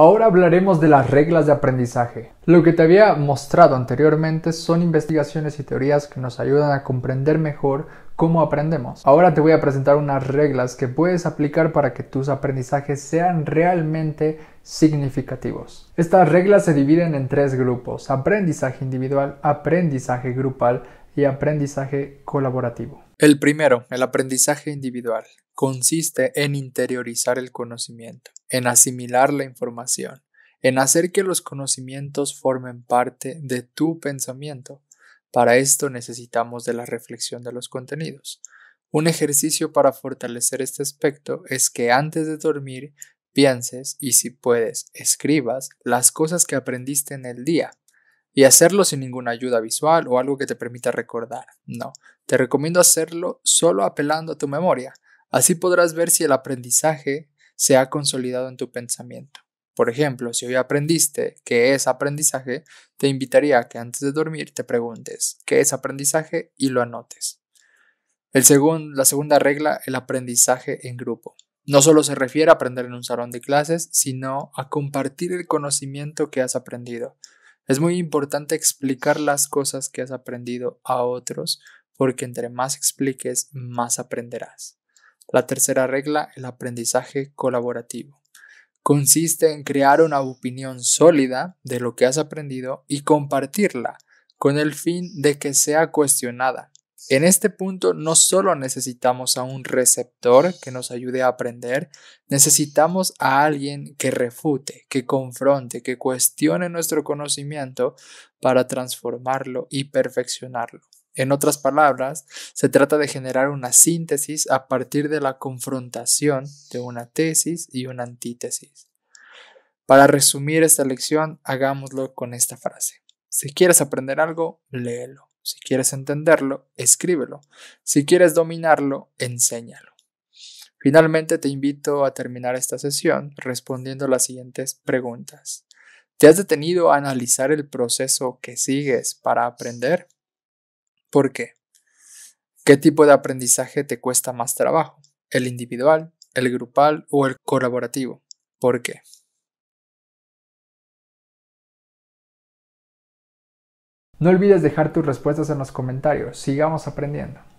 Ahora hablaremos de las reglas de aprendizaje. Lo que te había mostrado anteriormente son investigaciones y teorías que nos ayudan a comprender mejor cómo aprendemos. Ahora te voy a presentar unas reglas que puedes aplicar para que tus aprendizajes sean realmente significativos. Estas reglas se dividen en tres grupos, aprendizaje individual, aprendizaje grupal y aprendizaje colaborativo. El primero, el aprendizaje individual consiste en interiorizar el conocimiento, en asimilar la información, en hacer que los conocimientos formen parte de tu pensamiento. Para esto necesitamos de la reflexión de los contenidos. Un ejercicio para fortalecer este aspecto es que antes de dormir pienses y si puedes escribas las cosas que aprendiste en el día y hacerlo sin ninguna ayuda visual o algo que te permita recordar. No, te recomiendo hacerlo solo apelando a tu memoria. Así podrás ver si el aprendizaje se ha consolidado en tu pensamiento. Por ejemplo, si hoy aprendiste qué es aprendizaje, te invitaría a que antes de dormir te preguntes qué es aprendizaje y lo anotes. la segunda regla, el aprendizaje en grupo. No solo se refiere a aprender en un salón de clases, sino a compartir el conocimiento que has aprendido. Es muy importante explicar las cosas que has aprendido a otros, porque entre más expliques, más aprenderás. La tercera regla, el aprendizaje colaborativo. Consiste en crear una opinión sólida de lo que has aprendido y compartirla con el fin de que sea cuestionada. En este punto no solo necesitamos a un receptor que nos ayude a aprender, necesitamos a alguien que refute, que confronte, que cuestione nuestro conocimiento para transformarlo y perfeccionarlo. En otras palabras, se trata de generar una síntesis a partir de la confrontación de una tesis y una antítesis. Para resumir esta lección, hagámoslo con esta frase. Si quieres aprender algo, léelo. Si quieres entenderlo, escríbelo. Si quieres dominarlo, enséñalo. Finalmente, te invito a terminar esta sesión respondiendo las siguientes preguntas. ¿Te has detenido a analizar el proceso que sigues para aprender? ¿Por qué? ¿Qué tipo de aprendizaje te cuesta más trabajo? ¿El individual, el grupal o el colaborativo? ¿Por qué? No olvides dejar tus respuestas en los comentarios. Sigamos aprendiendo.